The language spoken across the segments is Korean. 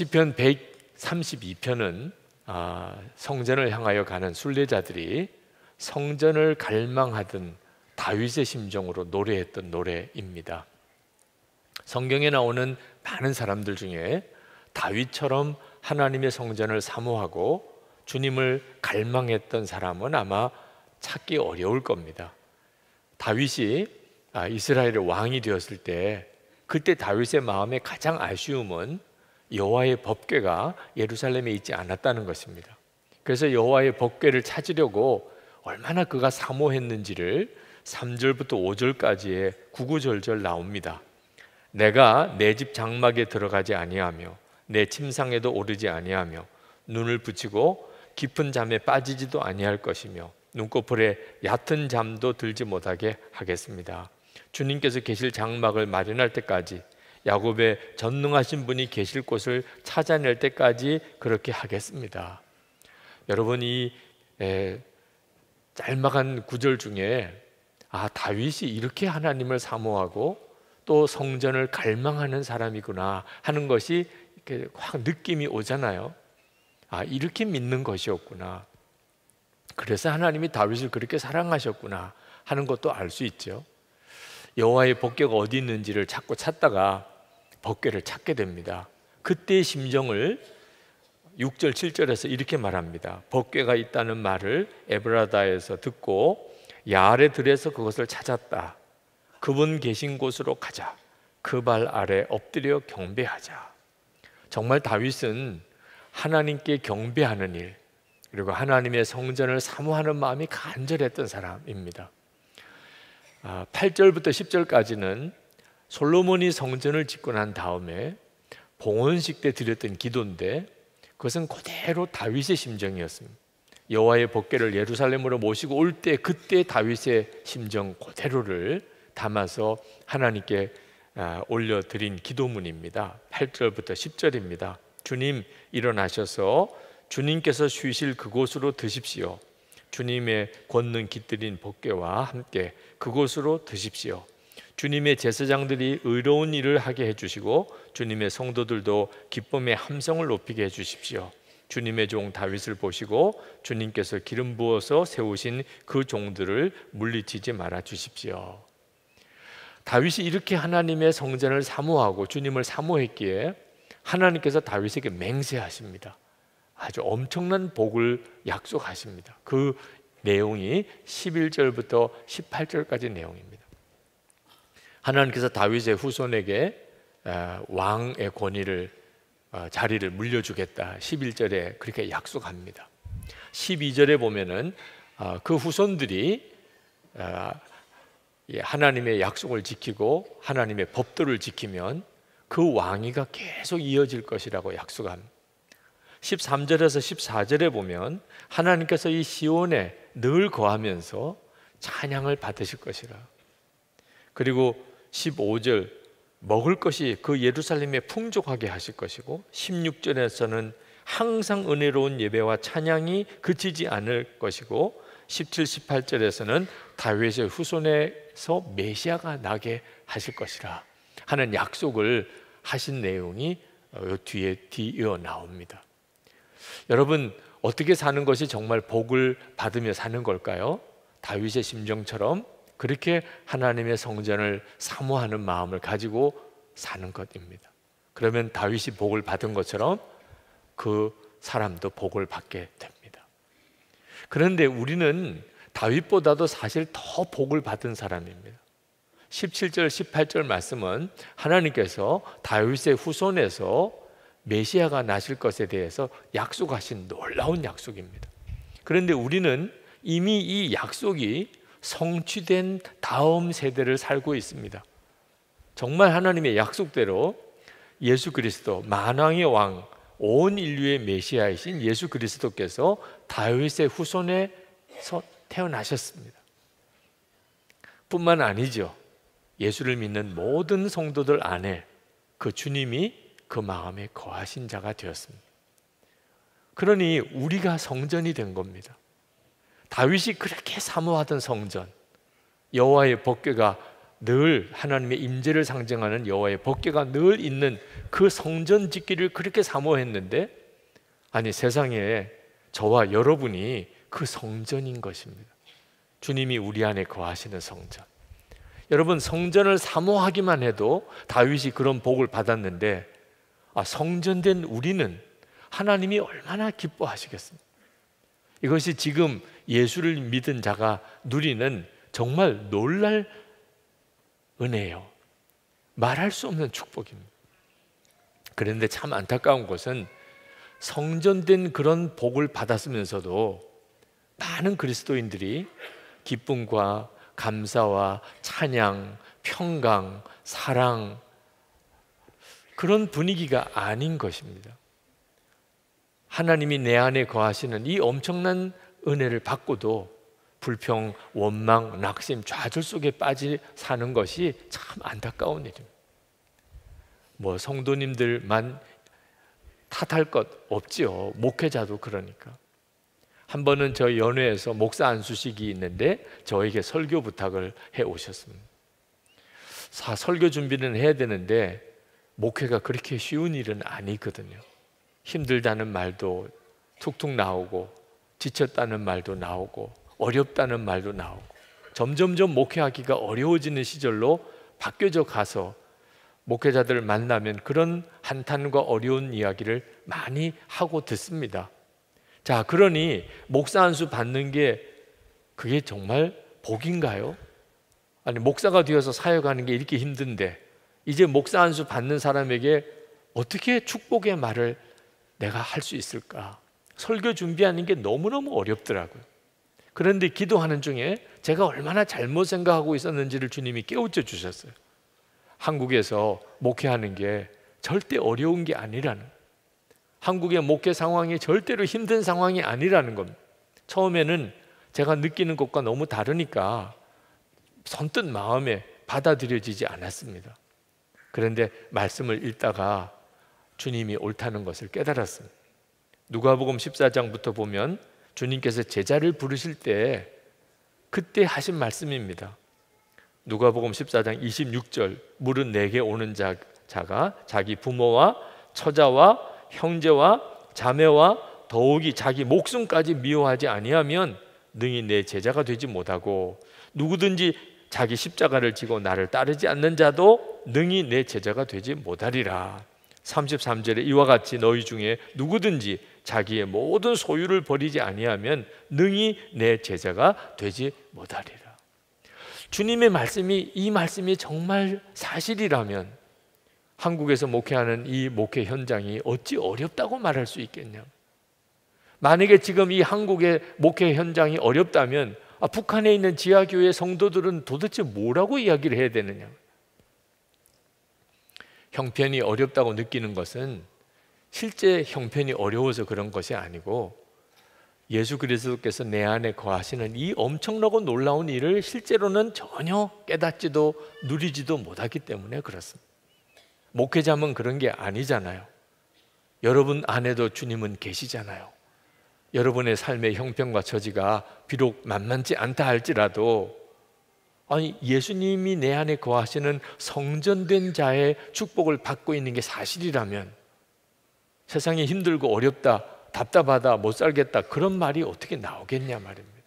시편 132편은 아, 성전을 향하여 가는 순례자들이 성전을 갈망하던 다윗의 심정으로 노래했던 노래입니다. 성경에 나오는 많은 사람들 중에 다윗처럼 하나님의 성전을 사모하고 주님을 갈망했던 사람은 아마 찾기 어려울 겁니다. 다윗이 아, 이스라엘의 왕이 되었을 때 그때 다윗의 마음의 가장 아쉬움은 여호와의 법궤가 예루살렘에 있지 않았다는 것입니다. 그래서 여호와의 법궤를 찾으려고 얼마나 그가 사모했는지를 3절부터 5절까지의 구구절절 나옵니다. 내가 내 집 장막에 들어가지 아니하며 내 침상에도 오르지 아니하며 눈을 붙이고 깊은 잠에 빠지지도 아니할 것이며 눈꺼풀에 얕은 잠도 들지 못하게 하겠습니다. 주님께서 계실 장막을 마련할 때까지 야곱의 전능하신 분이 계실 곳을 찾아낼 때까지 그렇게 하겠습니다. 여러분 이 에, 짤막한 구절 중에 아 다윗이 이렇게 하나님을 사모하고 또 성전을 갈망하는 사람이구나 하는 것이 이렇게 확 느낌이 오잖아요. 아 이렇게 믿는 것이었구나. 그래서 하나님이 다윗을 그렇게 사랑하셨구나 하는 것도 알 수 있죠. 여호와의 복귀 어디 있는지를 자꾸 찾다가 법궤를 찾게 됩니다. 그때의 심정을 6절 7절에서 이렇게 말합니다. 법궤가 있다는 말을 에브라다에서 듣고 야알 들에서 그것을 찾았다. 그분 계신 곳으로 가자. 그 발 아래 엎드려 경배하자. 정말 다윗은 하나님께 경배하는 일 그리고 하나님의 성전을 사모하는 마음이 간절했던 사람입니다. 8절부터 아, 10절까지는 솔로몬이 성전을 짓고 난 다음에 봉헌식 때 드렸던 기도인데 그것은 그대로 다윗의 심정이었습니다. 여호와의 법궤를 예루살렘으로 모시고 올 때 그때 다윗의 심정 그대로를 담아서 하나님께 아, 올려 드린 기도문입니다. 8절부터 10절입니다. 주님 일어나셔서 주님께서 쉬실 그곳으로 드십시오. 주님의 권능 깃들인 법궤와 함께 그곳으로 드십시오. 주님의 제사장들이 의로운 일을 하게 해주시고 주님의 성도들도 기쁨의 함성을 높이게 해주십시오. 주님의 종 다윗을 보시고 주님께서 기름 부어서 세우신 그 종들을 물리치지 말아 주십시오. 다윗이 이렇게 하나님의 성전을 사모하고 주님을 사모했기에 하나님께서 다윗에게 맹세하십니다. 아주 엄청난 복을 약속하십니다. 그 내용이 11절부터 18절까지 내용입니다. 하나님께서 다윗의 후손에게 아, 왕의 권위를 아, 자리를 물려주겠다. 11절에 그렇게 약속합니다. 12절에 보면은 아, 그 후손들이 예, 하나님의 약속을 지키고 하나님의 법도를 지키면 그 왕위가 계속 이어질 것이라고 약속합니다. 13절에서 14절에 보면 하나님께서 이 시온에 늘 거하면서 찬양을 받으실 것이라. 그리고 15절 먹을 것이 그 예루살렘에 풍족하게 하실 것이고 16절에서는 항상 은혜로운 예배와 찬양이 그치지 않을 것이고 17, 18절에서는 다윗의 후손에서 메시아가 나게 하실 것이라 하는 약속을 하신 내용이 어, 뒤에 뒤이어 나옵니다. 여러분 어떻게 사는 것이 정말 복을 받으며 사는 걸까요? 다윗의 심정처럼 그렇게 하나님의 성전을 사모하는 마음을 가지고 사는 것입니다. 그러면 다윗이 복을 받은 것처럼 그 사람도 복을 받게 됩니다. 그런데 우리는 다윗보다도 사실 더 복을 받은 사람입니다. 17절, 18절 말씀은 하나님께서 다윗의 후손에서 메시아가 나실 것에 대해서 약속하신 놀라운 약속입니다. 그런데 우리는 이미 이 약속이 성취된 다음 세대를 살고 있습니다. 정말 하나님의 약속대로 예수 그리스도 만왕의 왕, 온 인류의 메시아이신 예수 그리스도께서 다윗의 후손에서 태어나셨습니다. 뿐만 아니죠. 예수를 믿는 모든 성도들 안에 그 주님이 그 마음에 거하신 자가 되었습니다. 그러니 우리가 성전이 된 겁니다. 다윗이 그렇게 사모하던 성전 여호와의 법궤가 늘 하나님의 임재를 상징하는 여호와의 법궤가 늘 있는 그 성전 짓기를 그렇게 사모했는데 아니 세상에 저와 여러분이 그 성전인 것입니다. 주님이 우리 안에 거하시는 성전. 여러분 성전을 사모하기만 해도 다윗이 그런 복을 받았는데 아, 성전된 우리는 하나님이 얼마나 기뻐하시겠습니까? 이것이 지금 예수를 믿은 자가 누리는 정말 놀랄 은혜예요. 말할 수 없는 축복입니다. 그런데 참 안타까운 것은 성전된 그런 복을 받았으면서도 많은 그리스도인들이 기쁨과 감사와 찬양, 평강, 사랑 그런 분위기가 아닌 것입니다. 하나님이 내 안에 거하시는 이 엄청난 은혜를 받고도 불평, 원망, 낙심, 좌절 속에 빠지 사는 것이 참 안타까운 일입니다. 뭐 성도님들만 탓할 것 없지요. 목회자도 그러니까. 한 번은 저 연회에서 목사 안수식이 있는데 저에게 설교 부탁을 해 오셨습니다. 사, 설교 준비는 해야 되는데 목회가 그렇게 쉬운 일은 아니거든요. 힘들다는 말도 툭툭 나오고 지쳤다는 말도 나오고 어렵다는 말도 나오고 점점점 목회하기가 어려워지는 시절로 바뀌어져 가서 목회자들을 만나면 그런 한탄과 어려운 이야기를 많이 하고 듣습니다. 자, 그러니 목사 한수 받는 게 그게 정말 복인가요? 아니, 목사가 되어서 사역하는 게 이렇게 힘든데 이제 목사 한수 받는 사람에게 어떻게 축복의 말을 내가 할 수 있을까? 설교 준비하는 게 너무너무 어렵더라고요. 그런데 기도하는 중에 제가 얼마나 잘못 생각하고 있었는지를 주님이 깨우쳐 주셨어요. 한국에서 목회하는 게 절대 어려운 게 아니라는 한국의 목회 상황이 절대로 힘든 상황이 아니라는 겁니다. 처음에는 제가 느끼는 것과 너무 다르니까 선뜻 마음에 받아들여지지 않았습니다. 그런데 말씀을 읽다가 주님이 옳다는 것을 깨달았습니다. 누가복음 14장부터 보면 주님께서 제자를 부르실 때 그때 하신 말씀입니다. 누가복음 14장 26절 물은 내게 오는 자, 가 자기 부모와 처자와 형제와 자매와 더욱이 자기 목숨까지 미워하지 아니하면 능히 내 제자가 되지 못하고 누구든지 자기 십자가를 지고 나를 따르지 않는 자도 능히 내 제자가 되지 못하리라. 33절에 이와 같이 너희 중에 누구든지 자기의 모든 소유를 버리지 아니하면 능히 내 제자가 되지 못하리라. 주님의 말씀이 이 말씀이 정말 사실이라면 한국에서 목회하는 이 목회 현장이 어찌 어렵다고 말할 수 있겠냐? 만약에 지금 이 한국의 목회 현장이 어렵다면 아, 북한에 있는 지하교회 성도들은 도대체 뭐라고 이야기를 해야 되느냐? 형편이 어렵다고 느끼는 것은 실제 형편이 어려워서 그런 것이 아니고 예수 그리스도께서 내 안에 거하시는 이 엄청나고 놀라운 일을 실제로는 전혀 깨닫지도 누리지도 못하기 때문에 그렇습니다. 목회자면 그런 게 아니잖아요. 여러분 안에도 주님은 계시잖아요. 여러분의 삶의 형편과 처지가 비록 만만치 않다 할지라도 아니 예수님이 내 안에 거하시는 성전된 자의 축복을 받고 있는 게 사실이라면 세상이 힘들고 어렵다, 답답하다, 못 살겠다 그런 말이 어떻게 나오겠냐 말입니다.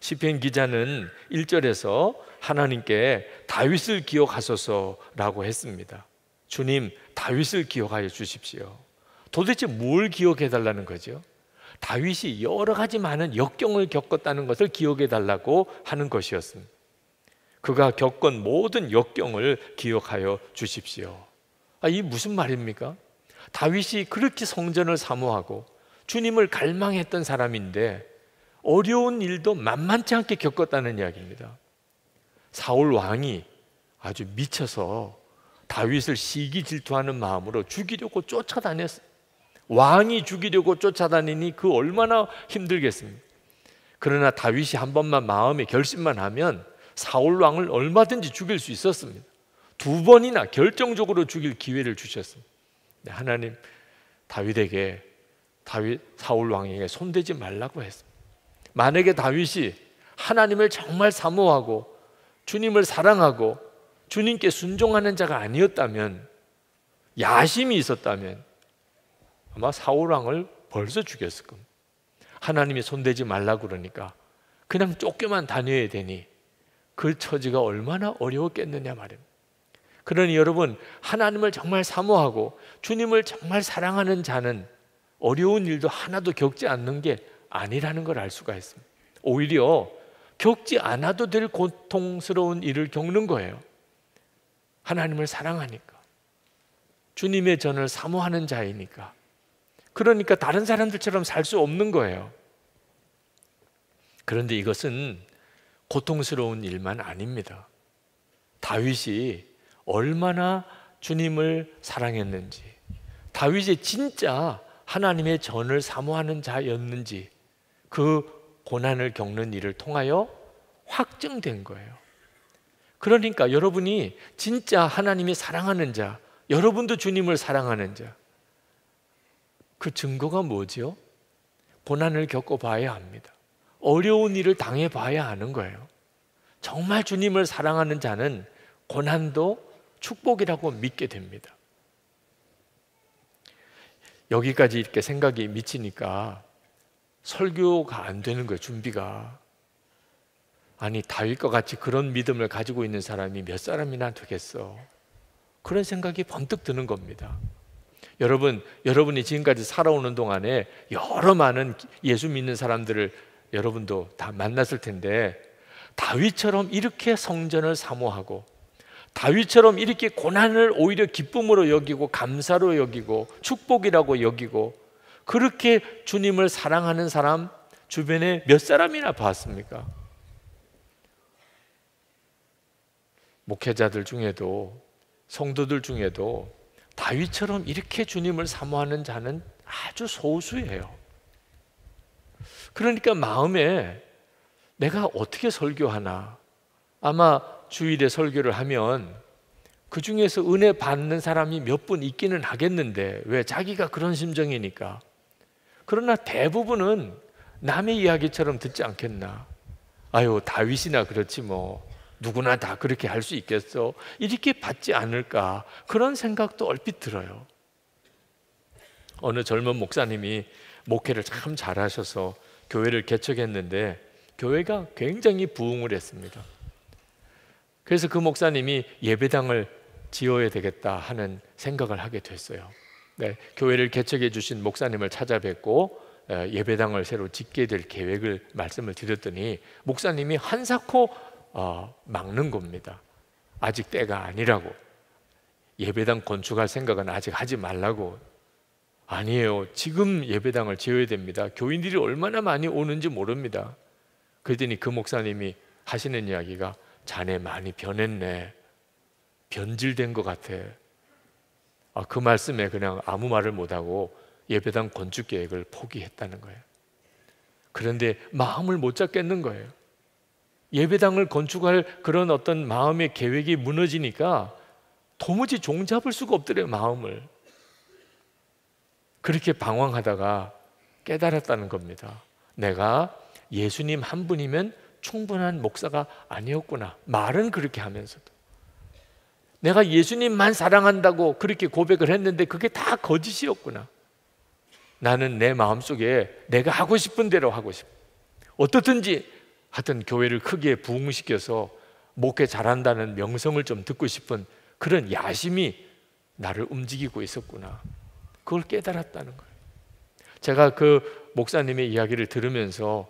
시편 기자는 1절에서 하나님께 다윗을 기억하소서라고 했습니다. 주님, 다윗을 기억하여 주십시오. 도대체 뭘 기억해 달라는 거죠? 다윗이 여러 가지 많은 역경을 겪었다는 것을 기억해 달라고 하는 것이었습니다. 그가 겪은 모든 역경을 기억하여 주십시오. 아, 이 무슨 말입니까? 다윗이 그렇게 성전을 사모하고 주님을 갈망했던 사람인데 어려운 일도 만만치 않게 겪었다는 이야기입니다. 사울 왕이 아주 미쳐서 다윗을 시기 질투하는 마음으로 죽이려고 쫓아다녔어요. 왕이 죽이려고 쫓아다니니 그 얼마나 힘들겠습니까? 그러나 다윗이 한 번만 마음에 결심만 하면 사울 왕을 얼마든지 죽일 수 있었습니다. 두 번이나 결정적으로 죽일 기회를 주셨습니다. 네, 하나님 다윗에게 다윗 사울 왕에게 손대지 말라고 했습니다. 만약에 다윗이 하나님을 정말 사모하고 주님을 사랑하고 주님께 순종하는 자가 아니었다면 야심이 있었다면 아마 사울왕을 벌써 죽였을 겁니다. 하나님이 손대지 말라 그러니까 그냥 쫓겨만 다녀야 되니 그 처지가 얼마나 어려웠겠느냐 말입니다. 그러니 여러분 하나님을 정말 사모하고 주님을 정말 사랑하는 자는 어려운 일도 하나도 겪지 않는 게 아니라는 걸 알 수가 있습니다. 오히려 겪지 않아도 될 고통스러운 일을 겪는 거예요. 하나님을 사랑하니까. 주님의 전을 사모하는 자이니까. 그러니까 다른 사람들처럼 살 수 없는 거예요. 그런데 이것은 고통스러운 일만 아닙니다. 다윗이 얼마나 주님을 사랑했는지, 다윗이 진짜 하나님의 전을 사모하는 자였는지, 그 고난을 겪는 일을 통하여 확증된 거예요. 그러니까 여러분이 진짜 하나님이 사랑하는 자, 여러분도 주님을 사랑하는 자, 그 증거가 뭐지요? 고난을 겪어봐야 합니다. 어려운 일을 당해봐야 하는 거예요. 정말 주님을 사랑하는 자는 고난도 축복이라고 믿게 됩니다. 여기까지 이렇게 생각이 미치니까 설교가 안 되는 거예요, 준비가. 아니, 다윗과 같이 그런 믿음을 가지고 있는 사람이 몇 사람이나 되겠어. 그런 생각이 번뜩 드는 겁니다. 여러분, 여러분이 지금까지 살아오는 동안에 여러 많은 예수 믿는 사람들을 여러분도 다 만났을 텐데 다윗처럼 이렇게 성전을 사모하고 다윗처럼 이렇게 고난을 오히려 기쁨으로 여기고 감사로 여기고 축복이라고 여기고 그렇게 주님을 사랑하는 사람 주변에 몇 사람이나 봤습니까? 목회자들 중에도 성도들 중에도 다윗처럼 이렇게 주님을 사모하는 자는 아주 소수예요. 그러니까 마음에 내가 어떻게 설교하나 아마 주일에 설교를 하면 그 중에서 은혜 받는 사람이 몇 분 있기는 하겠는데 왜 자기가 그런 심정이니까 그러나 대부분은 남의 이야기처럼 듣지 않겠나 아유 다윗이나 그렇지 뭐 누구나 다 그렇게 할 수 있겠어? 이렇게 받지 않을까? 그런 생각도 얼핏 들어요. 어느 젊은 목사님이 목회를 참 잘하셔서 교회를 개척했는데 교회가 굉장히 부흥을 했습니다. 그래서 그 목사님이 예배당을 지어야 되겠다 하는 생각을 하게 됐어요. 네, 교회를 개척해 주신 목사님을 찾아뵙고 예배당을 새로 짓게 될 계획을 말씀을 드렸더니 목사님이 한사코 어, 막는 겁니다. 아직 때가 아니라고. 예배당 건축할 생각은 아직 하지 말라고. 아니에요. 지금 예배당을 지어야 됩니다. 교인들이 얼마나 많이 오는지 모릅니다. 그랬더니 그 목사님이 하시는 이야기가 자네 많이 변했네. 변질된 것 같아. 아, 그 말씀에 그냥 아무 말을 못하고 예배당 건축 계획을 포기했다는 거예요. 그런데 마음을 못 잡겠는 거예요. 예배당을 건축할 그런 어떤 마음의 계획이 무너지니까 도무지 종잡을 수가 없더래요, 마음을. 그렇게 방황하다가 깨달았다는 겁니다. 내가 예수님 한 분이면 충분한 목사가 아니었구나. 말은 그렇게 하면서도. 내가 예수님만 사랑한다고 그렇게 고백을 했는데 그게 다 거짓이었구나. 나는 내 마음속에 내가 하고 싶은 대로 하고 싶어. 어떻든지 하여튼 교회를 크게 부흥시켜서 목회 잘한다는 명성을 좀 듣고 싶은 그런 야심이 나를 움직이고 있었구나. 그걸 깨달았다는 거예요. 제가 그 목사님의 이야기를 들으면서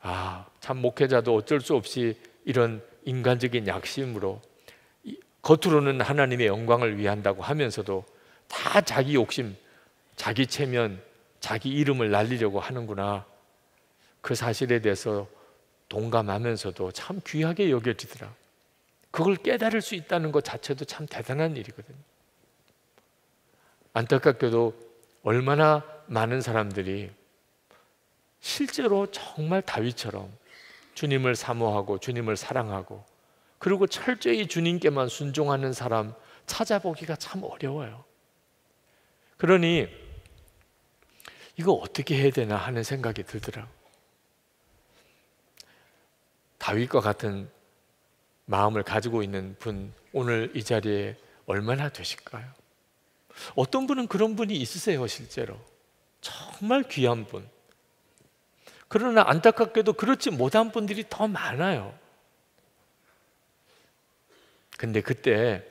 아, 참 목회자도 어쩔 수 없이 이런 인간적인 약심으로 겉으로는 하나님의 영광을 위한다고 하면서도 다 자기 욕심, 자기 체면, 자기 이름을 날리려고 하는구나. 그 사실에 대해서 동감하면서도 참 귀하게 여겨지더라. 그걸 깨달을 수 있다는 것 자체도 참 대단한 일이거든요. 안타깝게도 얼마나 많은 사람들이 실제로 정말 다윗처럼 주님을 사모하고 주님을 사랑하고 그리고 철저히 주님께만 순종하는 사람 찾아보기가 참 어려워요. 그러니 이거 어떻게 해야 되나 하는 생각이 들더라고. 다윗과 같은 마음을 가지고 있는 분 오늘 이 자리에 얼마나 되실까요? 어떤 분은 그런 분이 있으세요, 실제로. 정말 귀한 분. 그러나 안타깝게도 그렇지 못한 분들이 더 많아요. 근데 그때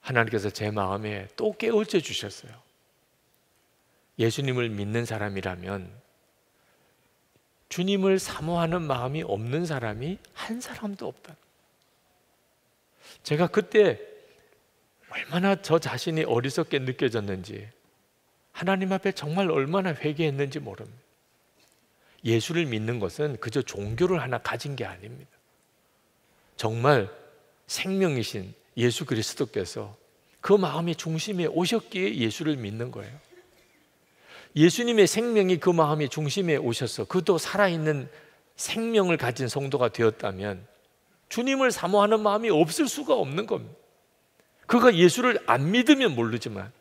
하나님께서 제 마음에 또 깨우쳐 주셨어요. 예수님을 믿는 사람이라면 주님을 사모하는 마음이 없는 사람이 한 사람도 없다. 제가 그때 얼마나 저 자신이 어리석게 느껴졌는지 하나님 앞에 정말 얼마나 회개했는지 모릅니다. 예수를 믿는 것은 그저 종교를 하나 가진 게 아닙니다. 정말 생명이신 예수 그리스도께서 그 마음의 중심에 오셨기에 예수를 믿는 거예요. 예수님의 생명이 그 마음의 중심에 오셔서 그도 살아있는 생명을 가진 성도가 되었다면 주님을 사모하는 마음이 없을 수가 없는 겁니다. 그가 예수를 안 믿으면 모르지만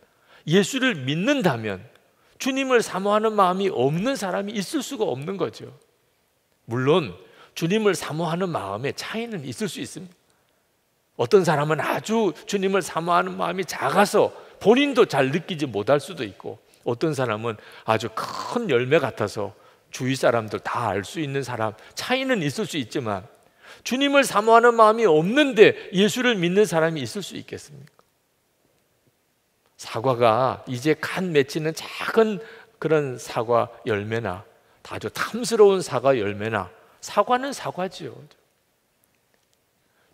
예수를 믿는다면 주님을 사모하는 마음이 없는 사람이 있을 수가 없는 거죠. 물론 주님을 사모하는 마음의 차이는 있을 수 있습니다. 어떤 사람은 아주 주님을 사모하는 마음이 작아서 본인도 잘 느끼지 못할 수도 있고 어떤 사람은 아주 큰 열매 같아서 주위 사람들 다 알 수 있는 사람 차이는 있을 수 있지만 주님을 사모하는 마음이 없는데 예수를 믿는 사람이 있을 수 있겠습니까? 사과가 이제 간 맺히는 작은 그런 사과 열매나 아주 탐스러운 사과 열매나 사과는 사과지요.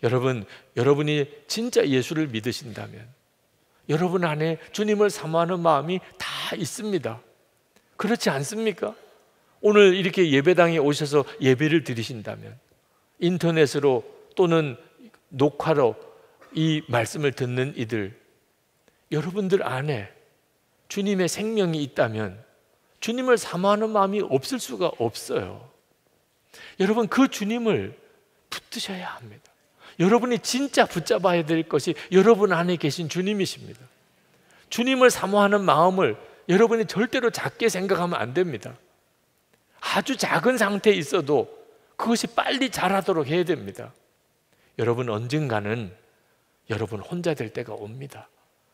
여러분, 여러분이 진짜 예수를 믿으신다면 여러분 안에 주님을 사모하는 마음이 다 있습니다. 그렇지 않습니까? 오늘 이렇게 예배당에 오셔서 예배를 드리신다면 인터넷으로 또는 녹화로 이 말씀을 듣는 이들 여러분들 안에 주님의 생명이 있다면 주님을 사모하는 마음이 없을 수가 없어요. 여러분 그 주님을 붙드셔야 합니다. 여러분이 진짜 붙잡아야 될 것이 여러분 안에 계신 주님이십니다. 주님을 사모하는 마음을 여러분이 절대로 작게 생각하면 안 됩니다. 아주 작은 상태에 있어도 그것이 빨리 자라도록 해야 됩니다. 여러분 언젠가는 여러분 혼자 될 때가 옵니다.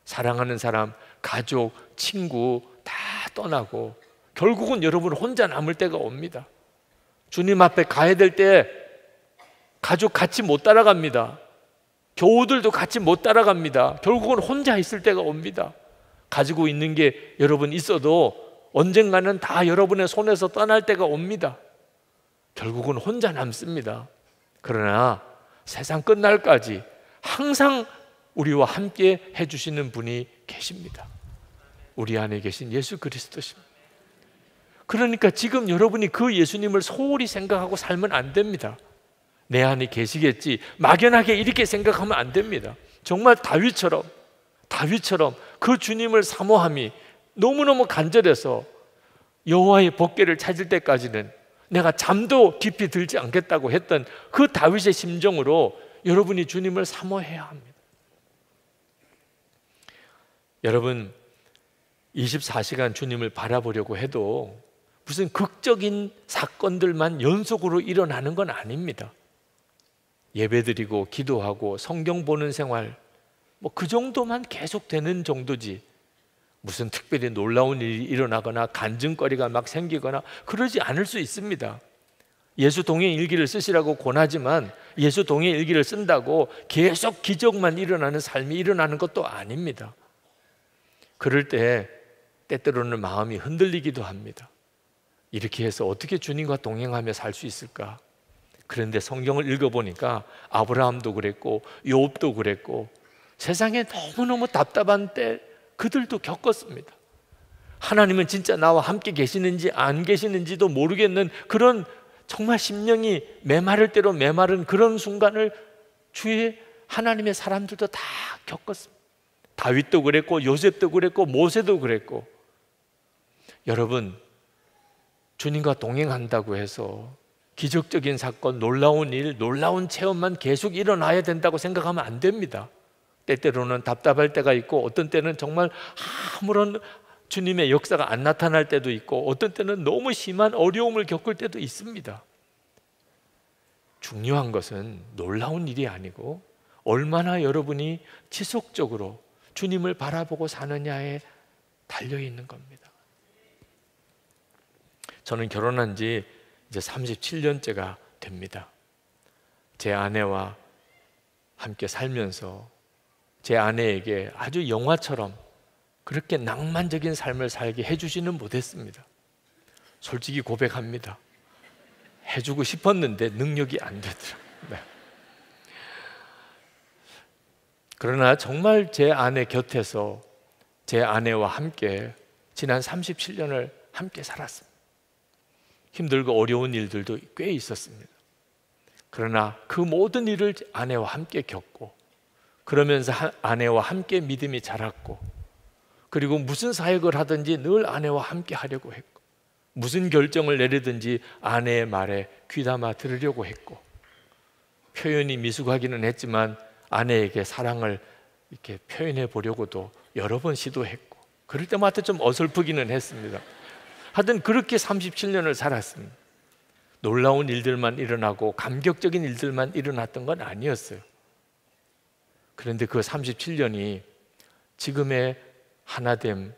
사랑하는 사람, 가족, 친구 다 떠나고 결국은 여러분 혼자 남을 때가 옵니다. 주님 앞에 가야 될때 가족 같이 못 따라갑니다. 교우들도 같이 못 따라갑니다. 결국은 혼자 있을 때가 옵니다. 가지고 있는 게 여러분 있어도 언젠가는 다 여러분의 손에서 떠날 때가 옵니다. 결국은 혼자 남습니다. 그러나 세상 끝날까지 항상 우리와 함께 해주시는 분이 계십니다. 우리 안에 계신 예수 그리스도십니다. 그러니까 지금 여러분이 그 예수님을 소홀히 생각하고 살면 안 됩니다. 내 안에 계시겠지. 막연하게 이렇게 생각하면 안 됩니다. 정말 다윗처럼 다윗처럼 그 주님을 사모함이 너무너무 간절해서 여호와의 복개를 찾을 때까지는 내가 잠도 깊이 들지 않겠다고 했던 그 다윗의 심정으로 여러분이 주님을 사모해야 합니다. 여러분 24시간 주님을 바라보려고 해도 무슨 극적인 사건들만 연속으로 일어나는 건 아닙니다. 예배드리고 기도하고 성경 보는 생활 뭐 그 정도만 계속되는 정도지 무슨 특별히 놀라운 일이 일어나거나 간증거리가 막 생기거나 그러지 않을 수 있습니다. 예수 동의 일기를 쓰시라고 권하지만 예수 동의 일기를 쓴다고 계속 기적만 일어나는 삶이 일어나는 것도 아닙니다. 그럴 때 때때로는 마음이 흔들리기도 합니다. 이렇게 해서 어떻게 주님과 동행하며 살 수 있을까? 그런데 성경을 읽어보니까 아브라함도 그랬고 요업도 그랬고 세상에 너무너무 답답한 때 그들도 겪었습니다. 하나님은 진짜 나와 함께 계시는지 안 계시는지도 모르겠는 그런 정말 심령이 메마를 때로 메마른 그런 순간을 주의 하나님의 사람들도 다 겪었습니다. 다윗도 그랬고 요셉도 그랬고 모세도 그랬고 여러분 주님과 동행한다고 해서 기적적인 사건, 놀라운 일, 놀라운 체험만 계속 일어나야 된다고 생각하면 안 됩니다. 때때로는 답답할 때가 있고 어떤 때는 정말 아무런 주님의 역사가 안 나타날 때도 있고 어떤 때는 너무 심한 어려움을 겪을 때도 있습니다. 중요한 것은 놀라운 일이 아니고 얼마나 여러분이 지속적으로 주님을 바라보고 사느냐에 달려 있는 겁니다. 저는 결혼한 지 이제 37년째가 됩니다. 제 아내와 함께 살면서 제 아내에게 아주 영화처럼 그렇게 낭만적인 삶을 살게 해주지는 못했습니다. 솔직히 고백합니다. 해주고 싶었는데 능력이 안 되더라. 네. 그러나 정말 제 아내 곁에서 제 아내와 함께 지난 37년을 함께 살았습니다. 힘들고 어려운 일들도 꽤 있었습니다. 그러나 그 모든 일을 아내와 함께 겪고 그러면서 아내와 함께 믿음이 자랐고 그리고 무슨 사역을 하든지 늘 아내와 함께 하려고 했고 무슨 결정을 내리든지 아내의 말에 귀담아 들으려고 했고 표현이 미숙하기는 했지만 아내에게 사랑을 이렇게 표현해 보려고도 여러 번 시도했고 그럴 때마다 좀 어설프기는 했습니다. 하여튼 그렇게 37년을 살았습니다. 놀라운 일들만 일어나고 감격적인 일들만 일어났던 건 아니었어요. 그런데 그 37년이 지금의 하나됨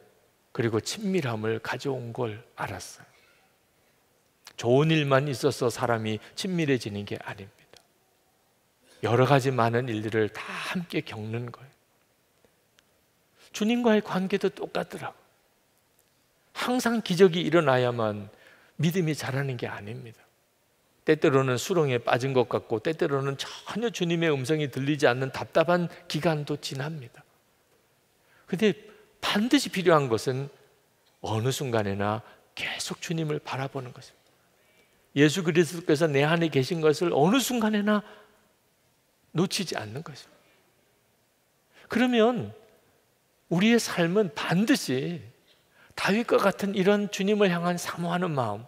그리고 친밀함을 가져온 걸 알았어요. 좋은 일만 있어서 사람이 친밀해지는 게 아닙니다. 여러 가지 많은 일들을 다 함께 겪는 거예요. 주님과의 관계도 똑같더라고요. 항상 기적이 일어나야만 믿음이 자라는 게 아닙니다. 때때로는 수렁에 빠진 것 같고 때때로는 전혀 주님의 음성이 들리지 않는 답답한 기간도 지납니다. 그런데 반드시 필요한 것은 어느 순간에나 계속 주님을 바라보는 것입니다. 예수 그리스도께서 내 안에 계신 것을 어느 순간에나 놓치지 않는 것입니다. 그러면 우리의 삶은 반드시 다윗과 같은 이런 주님을 향한 사모하는 마음,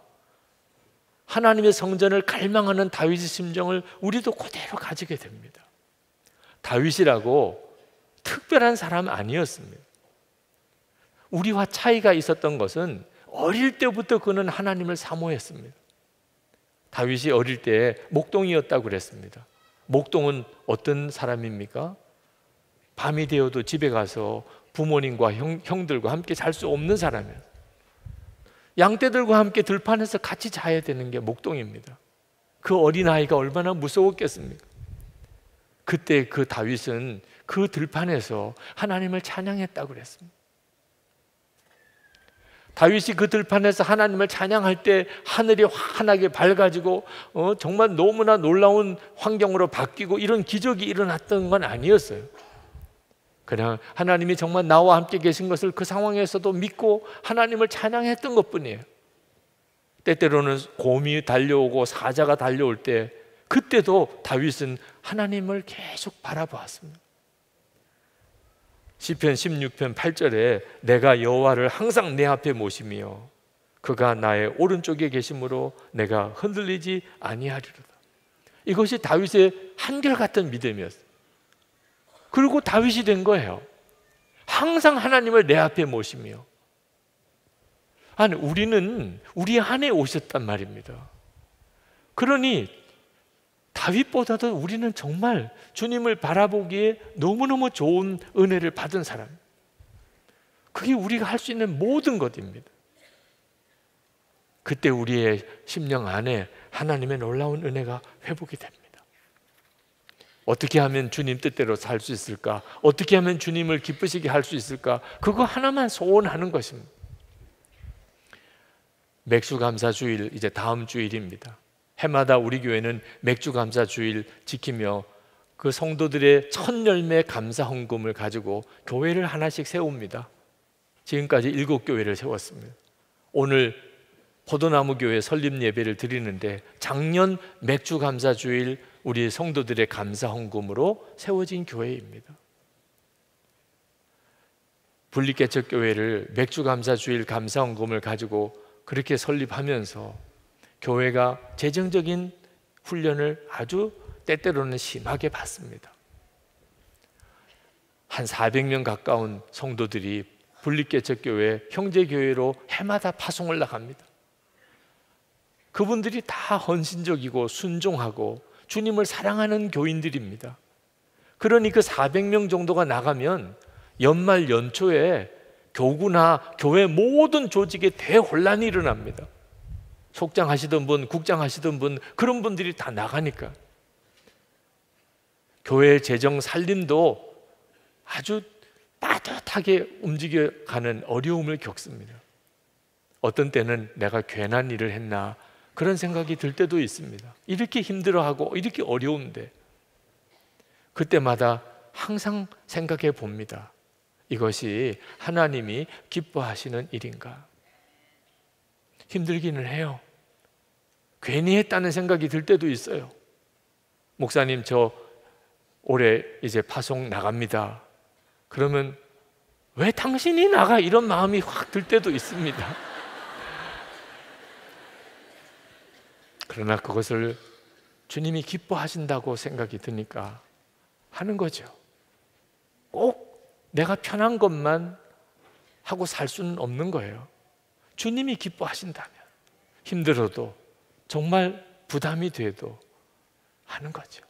하나님의 성전을 갈망하는 다윗의 심정을 우리도 그대로 가지게 됩니다. 다윗이라고 특별한 사람 아니었습니다. 우리와 차이가 있었던 것은 어릴 때부터 그는 하나님을 사모했습니다. 다윗이 어릴 때 목동이었다고 그랬습니다. 목동은 어떤 사람입니까? 밤이 되어도 집에 가서 부모님과 형, 들과 함께 잘 수 없는 사람이에요. 양떼들과 함께 들판에서 같이 자야 되는 게 목동입니다. 그 어린아이가 얼마나 무서웠겠습니까? 그때 그 다윗은 그 들판에서 하나님을 찬양했다고 그랬습니다. 다윗이 그 들판에서 하나님을 찬양할 때 하늘이 환하게 밝아지고 어, 정말 너무나 놀라운 환경으로 바뀌고 이런 기적이 일어났던 건 아니었어요. 그냥 하나님이 정말 나와 함께 계신 것을 그 상황에서도 믿고 하나님을 찬양했던 것뿐이에요. 때때로는 곰이 달려오고 사자가 달려올 때 그때도 다윗은 하나님을 계속 바라보았습니다. 시편 16편 8절에 내가 여호와를 항상 내 앞에 모시며 그가 나의 오른쪽에 계심으로 내가 흔들리지 아니하리로다. 이것이 다윗의 한결같은 믿음이었어요. 그리고 다윗이 된 거예요. 항상 하나님을 내 앞에 모시며. 아니, 우리는 우리 안에 오셨단 말입니다. 그러니 다윗보다도 우리는 정말 주님을 바라보기에 너무너무 좋은 은혜를 받은 사람. 그게 우리가 할 수 있는 모든 것입니다. 그때 우리의 심령 안에 하나님의 놀라운 은혜가 회복이 됩니다. 어떻게 하면 주님 뜻대로 살 수 있을까? 어떻게 하면 주님을 기쁘시게 할 수 있을까? 그거 하나만 소원하는 것입니다. 맥주 감사 주일 이제 다음 주일입니다. 해마다 우리 교회는 맥주 감사 주일 지키며 그 성도들의 첫 열매 감사 헌금을 가지고 교회를 하나씩 세웁니다. 지금까지 일곱 교회를 세웠습니다. 오늘 포도나무 교회 설립 예배를 드리는데 작년 맥주 감사 주일 우리 성도들의 감사 헌금으로 세워진 교회입니다. 분리개척 교회를 맥주 감사 주일 감사 헌금을 가지고 그렇게 설립하면서 교회가 재정적인 훈련을 아주 때때로는 심하게 받습니다. 한 400명 가까운 성도들이 분립개척교회, 형제교회로 해마다 파송을 나갑니다. 그분들이 다 헌신적이고 순종하고 주님을 사랑하는 교인들입니다. 그러니 그 400명 정도가 나가면 연말 연초에 교구나 교회 모든 조직에 대혼란이 일어납니다. 속장 하시던 분, 국장 하시던 분, 그런 분들이 다 나가니까. 교회 재정 살림도 아주 따뜻하게 움직여가는 어려움을 겪습니다. 어떤 때는 내가 괜한 일을 했나 그런 생각이 들 때도 있습니다. 이렇게 힘들어하고 이렇게 어려운데 그때마다 항상 생각해 봅니다. 이것이 하나님이 기뻐하시는 일인가? 힘들기는 해요. 괜히 했다는 생각이 들 때도 있어요. 목사님, 저 올해 이제 파송 나갑니다. 그러면 왜 당신이 나가? 이런 마음이 확 들 때도 있습니다. 그러나 그것을 주님이 기뻐하신다고 생각이 드니까 하는 거죠. 꼭 내가 편한 것만 하고 살 수는 없는 거예요. 주님이 기뻐하신다면 힘들어도 정말 부담이 돼도 하는 거죠.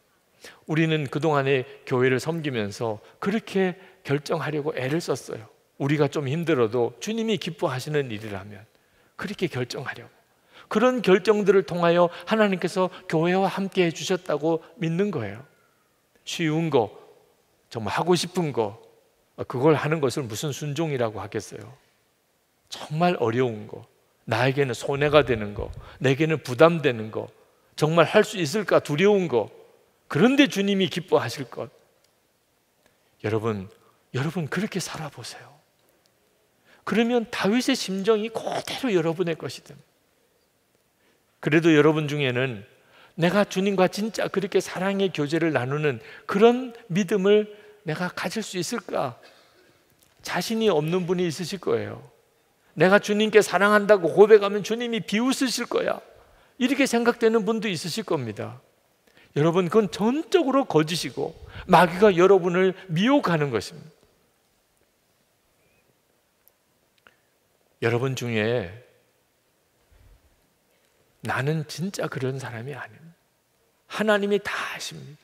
우리는 그동안에 교회를 섬기면서 그렇게 결정하려고 애를 썼어요. 우리가 좀 힘들어도 주님이 기뻐하시는 일이라면 그렇게 결정하려고. 그런 결정들을 통하여 하나님께서 교회와 함께 해주셨다고 믿는 거예요. 쉬운 거, 정말 하고 싶은 거, 그걸 하는 것을 무슨 순종이라고 하겠어요. 정말 어려운 거, 나에게는 손해가 되는 거, 내게는 부담되는 거, 정말 할 수 있을까 두려운 거, 그런데 주님이 기뻐하실 것. 여러분, 여러분 그렇게 살아보세요. 그러면 다윗의 심정이 그대로 여러분의 것이 됩니다. 그래도 여러분 중에는 내가 주님과 진짜 그렇게 사랑의 교제를 나누는 그런 믿음을 내가 가질 수 있을까? 자신이 없는 분이 있으실 거예요. 내가 주님께 사랑한다고 고백하면 주님이 비웃으실 거야. 이렇게 생각되는 분도 있으실 겁니다. 여러분, 그건 전적으로 거짓이고 마귀가 여러분을 미혹하는 것입니다. 여러분 중에 나는 진짜 그런 사람이 아닙니다. 하나님이 다 아십니다.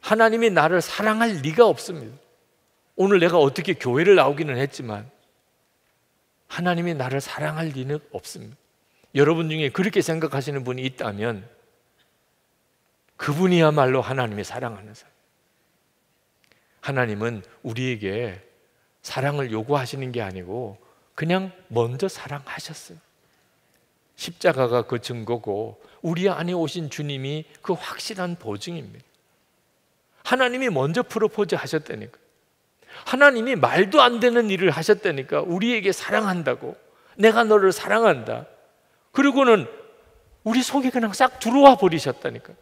하나님이 나를 사랑할 리가 없습니다. 오늘 내가 어떻게 교회를 나오기는 했지만 하나님이 나를 사랑할 리는 없습니다. 여러분 중에 그렇게 생각하시는 분이 있다면 그분이야말로 하나님이 사랑하는 사람. 하나님은 우리에게 사랑을 요구하시는 게 아니고 그냥 먼저 사랑하셨어요. 십자가가 그 증거고 우리 안에 오신 주님이 그 확실한 보증입니다. 하나님이 먼저 프로포즈 하셨다니까. 하나님이 말도 안 되는 일을 하셨다니까. 우리에게 사랑한다고. 내가 너를 사랑한다. 그리고는 우리 속에 그냥 싹 들어와 버리셨다니까.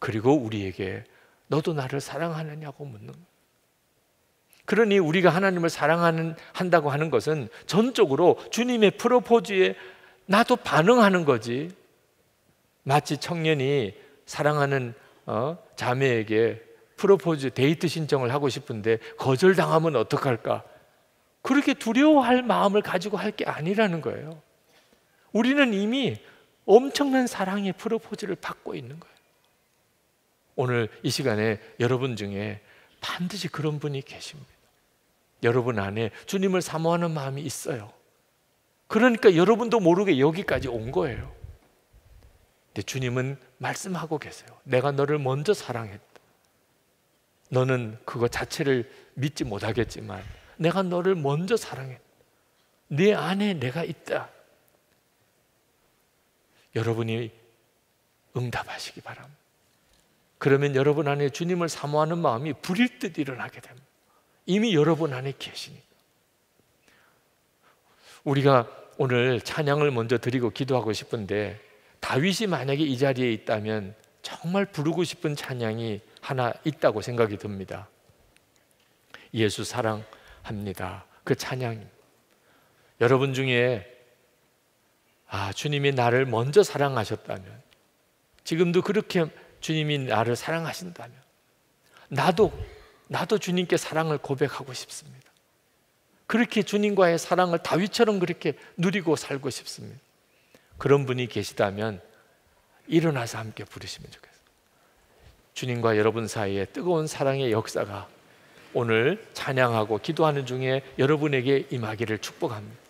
그리고 우리에게 너도 나를 사랑하느냐고 묻는 거예요. 그러니 우리가 하나님을 사랑하는 한다고 하는 것은 전적으로 주님의 프로포즈에 나도 반응하는 거지. 마치 청년이 사랑하는 어, 자매에게 프로포즈 데이트 신청을 하고 싶은데 거절당하면 어떡할까? 그렇게 두려워할 마음을 가지고 할 게 아니라는 거예요. 우리는 이미 엄청난 사랑의 프로포즈를 받고 있는 거예요. 오늘 이 시간에 여러분 중에 반드시 그런 분이 계십니다. 여러분 안에 주님을 사모하는 마음이 있어요. 그러니까 여러분도 모르게 여기까지 온 거예요. 근데 주님은 말씀하고 계세요. 내가 너를 먼저 사랑했다. 너는 그거 자체를 믿지 못하겠지만 내가 너를 먼저 사랑했다. 네 안에 내가 있다. 여러분이 응답하시기 바랍니다. 그러면 여러분 안에 주님을 사모하는 마음이 불일 듯 일어나게 됩니다. 이미 여러분 안에 계시니까. 우리가 오늘 찬양을 먼저 드리고 기도하고 싶은데 다윗이 만약에 이 자리에 있다면 정말 부르고 싶은 찬양이 하나 있다고 생각이 듭니다. 예수 사랑합니다. 그 찬양. 여러분 중에 아, 주님이 나를 먼저 사랑하셨다면 지금도 그렇게 주님이 나를 사랑하신다면 나도 나도 주님께 사랑을 고백하고 싶습니다. 그렇게 주님과의 사랑을 다윗처럼 그렇게 누리고 살고 싶습니다. 그런 분이 계시다면 일어나서 함께 부르시면 좋겠어요. 주님과 여러분 사이에 뜨거운 사랑의 역사가 오늘 찬양하고 기도하는 중에 여러분에게 임하기를 축복합니다.